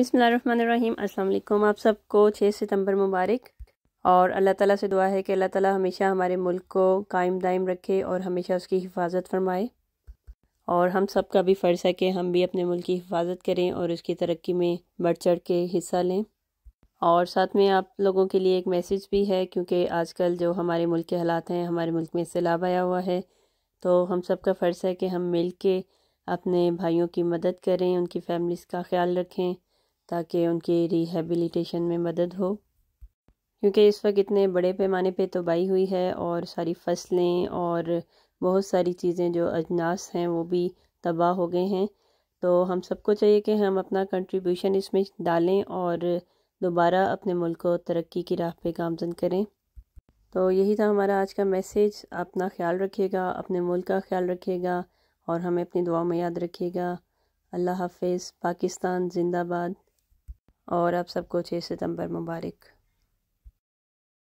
बिसमीम अस्सलाम आप सबको छः सितंबर मुबारक और अल्लाह ताला से दुआ है कि अल्लाह ताला हमेशा हमारे मुल्क को कायम दायम रखे और हमेशा उसकी हिफाजत फरमाए और हम सब का भी फ़र्ज़ है कि हम भी अपने मुल्क की हिफाजत करें और उसकी तरक्की में बढ़ चढ़ के हिस्सा लें और साथ में आप लोगों के लिए एक मैसेज भी है क्योंकि आजकल जो हमारे मुल्क के हालात हैं हमारे मुल्क में सैलाब आया हुआ है तो हम सब का फ़र्ज़ है कि हम मिल के अपने भाइयों की मदद करें उनकी फैमिलीज़ का ख्याल रखें ताकि उनकी रिहेबिलिटेशन में मदद हो क्योंकि इस वक्त इतने बड़े पैमाने पे तबाही तो हुई है और सारी फसलें और बहुत सारी चीज़ें जो अजनास हैं वो भी तबाह हो गए हैं तो हम सबको चाहिए कि हम अपना कंट्रीब्यूशन इसमें डालें और दोबारा अपने मुल्क को तरक्की की राह पे गामजन करें तो यही था हमारा आज का मैसेज अपना ख्याल रखिएगा अपने मुल्क का ख्याल रखिएगा और हमें अपनी दुआ में याद रखिएगा अल्लाह हाफिज़ पाकिस्तान जिंदाबाद और आप सबको छः सितंबर मुबारक